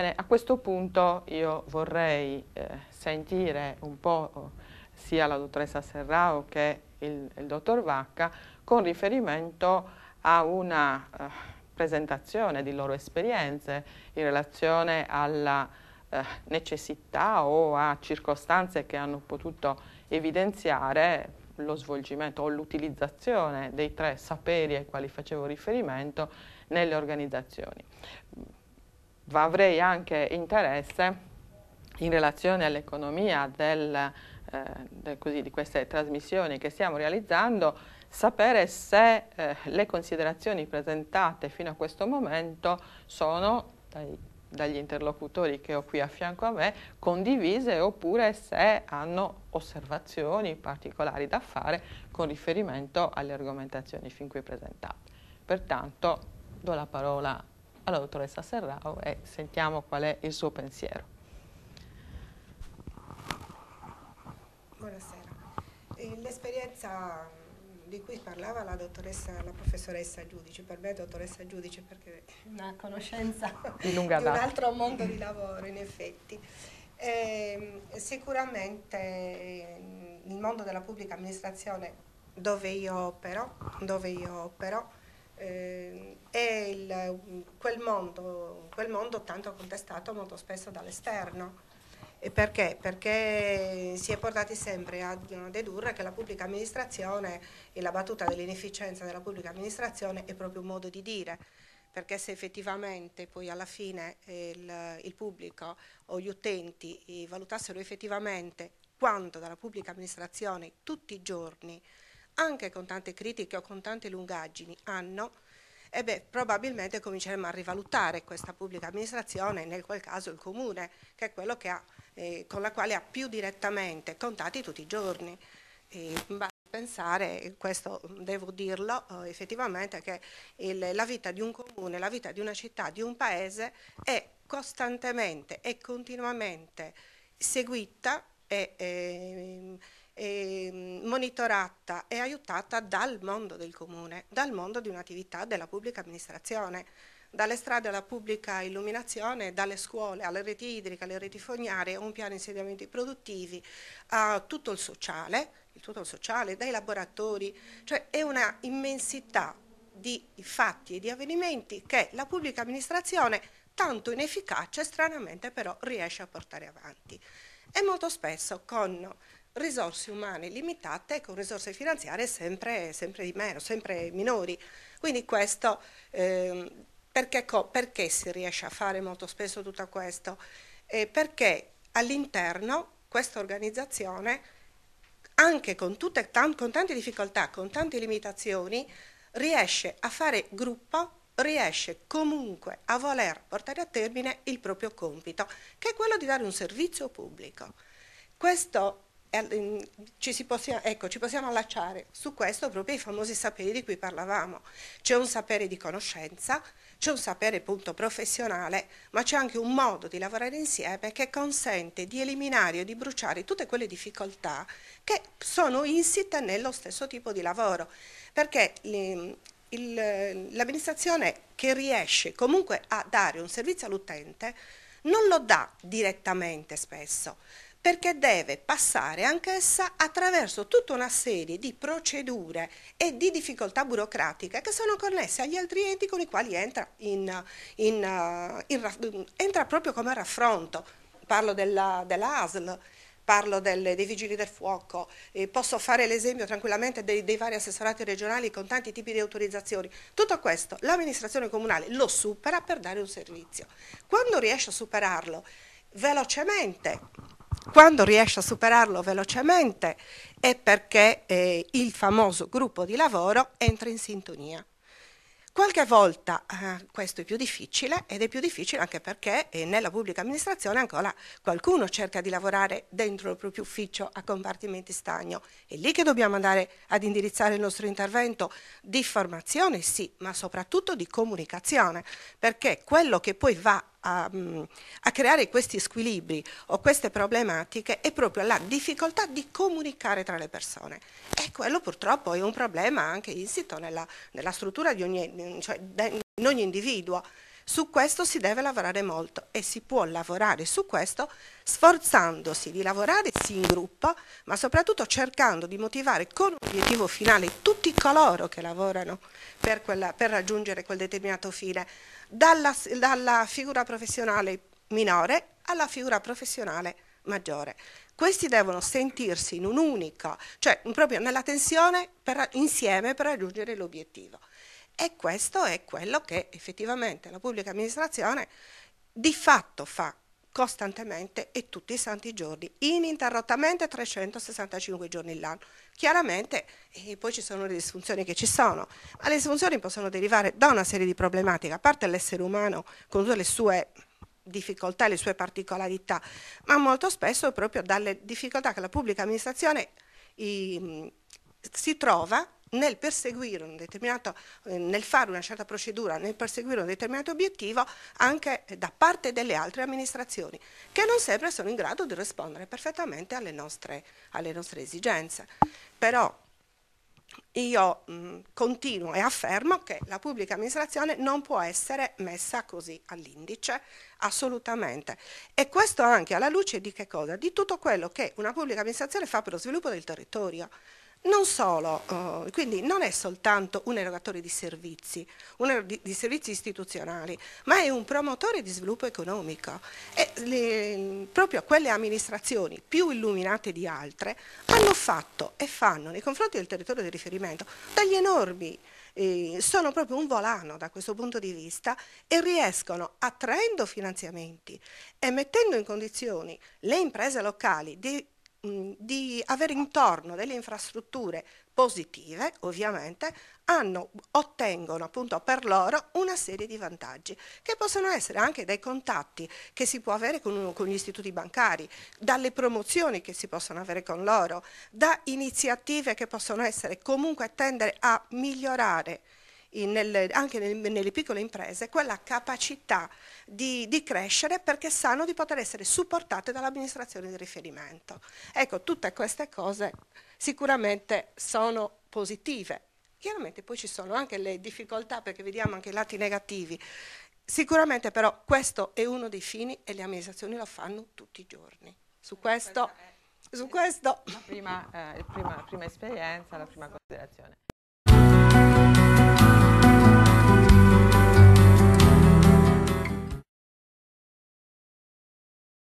Bene, a questo punto io vorrei eh, sentire un po' oh, sia la dottoressa Serrao che il, il dottor Vacca con riferimento a una eh, presentazione di loro esperienze in relazione alla eh, necessità o a circostanze che hanno potuto evidenziare lo svolgimento o l'utilizzazione dei tre saperi ai quali facevo riferimento nelle organizzazioni avrei anche interesse in relazione all'economia eh, di queste trasmissioni che stiamo realizzando, sapere se eh, le considerazioni presentate fino a questo momento sono, dai, dagli interlocutori che ho qui a fianco a me, condivise oppure se hanno osservazioni particolari da fare con riferimento alle argomentazioni fin qui presentate. Pertanto do la parola a alla dottoressa Serrao e sentiamo qual è il suo pensiero. Buonasera. Eh, l'esperienza mm, di cui parlava la dottoressa, la professoressa Giudice, per me è dottoressa Giudice perché è una conoscenza di, lunga di un altro mondo di lavoro in effetti. E, ehm, sicuramente il mm, mondo della pubblica amministrazione dove io opero, dove io opero eh, è il, quel, mondo, quel mondo tanto contestato molto spesso dall'esterno. E perché? Perché si è portati sempre a dedurre che la pubblica amministrazione e la battuta dell'inefficienza della pubblica amministrazione è proprio un modo di dire, perché se effettivamente poi alla fine il, il pubblico o gli utenti eh, valutassero effettivamente quanto dalla pubblica amministrazione tutti i giorni anche con tante critiche o con tante lungaggini hanno, e beh, probabilmente cominceremo a rivalutare questa pubblica amministrazione, nel quel caso il comune, che è quello che ha, eh, con la quale ha più direttamente contatti tutti i giorni. E, pensare, questo devo dirlo eh, effettivamente, che il, la vita di un comune, la vita di una città, di un paese è costantemente e continuamente seguita e, ehm, e, e monitorata e aiutata dal mondo del comune, dal mondo di un'attività della pubblica amministrazione, dalle strade alla pubblica illuminazione, dalle scuole alle reti idriche, alle reti fognarie, un piano insediamenti produttivi, a tutto il sociale, tutto il sociale, dai laboratori, cioè è una immensità di fatti e di avvenimenti che la pubblica amministrazione tanto inefficace stranamente però riesce a portare avanti e molto spesso con risorse umane limitate con risorse finanziarie sempre, sempre, di meno, sempre minori. Quindi questo, eh, perché, perché, si riesce a fare molto spesso tutto questo? Eh, perché all'interno questa organizzazione, anche con, tutte, con tante difficoltà, con tante limitazioni, riesce a fare gruppo riesce comunque a voler portare a termine il proprio compito, che è quello di dare un servizio pubblico. Questo ci, possiamo, ecco, ci possiamo allacciare su questo proprio i famosi saperi di cui parlavamo. C'è un sapere di conoscenza, c'è un sapere appunto professionale, ma c'è anche un modo di lavorare insieme che consente di eliminare o di bruciare tutte quelle difficoltà che sono insite nello stesso tipo di lavoro. Perché le, ehm, il, l'amministrazione che riesce comunque a dare un servizio all'utente non lo dà direttamente spesso perché deve passare anch'essa attraverso tutta una serie di procedure e di difficoltà burocratiche che sono connesse agli altri enti con i quali entra, in, in, eh, in, entra proprio come raffronto. Parlo della, dell'ASL, parlo delle, dei vigili del fuoco, eh, posso fare l'esempio tranquillamente dei, dei, vari assessorati regionali con tanti tipi di autorizzazioni. Tutto questo l'amministrazione comunale lo supera per dare un servizio. Quando riesce a superarlo velocemente quando riesce a superarlo velocemente è perché eh, il famoso gruppo di lavoro entra in sintonia. Qualche volta eh, questo è più difficile ed è più difficile anche perché eh, nella pubblica amministrazione ancora qualcuno cerca di lavorare dentro il proprio ufficio a compartimenti stagno. È lì che dobbiamo andare ad indirizzare il nostro intervento di formazione, sì, ma soprattutto di comunicazione, perché quello che poi va a, mm, a, creare questi squilibri o queste problematiche è proprio la difficoltà di comunicare tra le persone. E quello purtroppo è un problema anche insito nella, nella struttura di ogni, cioè, in ogni individuo. Su questo si deve lavorare molto e si può lavorare su questo sforzandosi di lavorare sì in gruppo, ma soprattutto cercando di motivare con un obiettivo finale tutti tutti coloro che lavorano per, quella, per raggiungere quel determinato fine, dalla, dalla figura professionale minore alla figura professionale maggiore. Questi devono sentirsi in un unico, cioè proprio nella tensione per, insieme per raggiungere l'obiettivo. E questo è quello che effettivamente la pubblica amministrazione di fatto fa costantemente e tutti i santi giorni, ininterrottamente 365 giorni l'anno. Chiaramente eh, poi ci sono le disfunzioni che ci sono, ma le disfunzioni possono derivare da una serie di problematiche, a parte l'essere umano con tutte le sue difficoltà e le sue particolarità, ma molto spesso proprio dalle difficoltà che la pubblica amministrazione i, si trova nel perseguire un determinato, eh, nel fare una certa procedura, nel perseguire un determinato obiettivo anche da parte delle altre amministrazioni, che non sempre sono in grado di rispondere perfettamente alle nostre, alle nostre esigenze. Però io mh, mm, continuo e affermo che la pubblica amministrazione non può essere messa così all'indice, assolutamente. E questo anche alla luce di che cosa? Di tutto quello che una pubblica amministrazione fa per lo sviluppo del territorio. Non solo, eh, quindi non è soltanto un erogatore di servizi, un di, di, servizi istituzionali, ma è un promotore di sviluppo economico e le, proprio quelle amministrazioni più illuminate di altre hanno fatto e fanno nei confronti del territorio di riferimento degli enormi eh, sono proprio un volano da questo punto di vista e riescono attraendo finanziamenti e mettendo in condizioni le imprese locali di Mm, di avere intorno delle infrastrutture positive, ovviamente, hanno, ottengono appunto per loro una serie di vantaggi, che possono essere anche dai contatti che si può avere con, con gli istituti bancari, dalle promozioni che si possono avere con loro, da iniziative che possono essere comunque tendere a migliorare nelle, anche nelle, nelle piccole imprese quella capacità di, di, crescere perché sanno di poter essere supportate dall'amministrazione di riferimento. Ecco, tutte queste cose sicuramente sono positive. Chiaramente poi ci sono anche le difficoltà perché vediamo anche i lati negativi. Sicuramente però questo è uno dei fini e le amministrazioni lo fanno tutti i giorni. Su questo... Su questo. La prima, eh, prima, prima esperienza, la prima considerazione.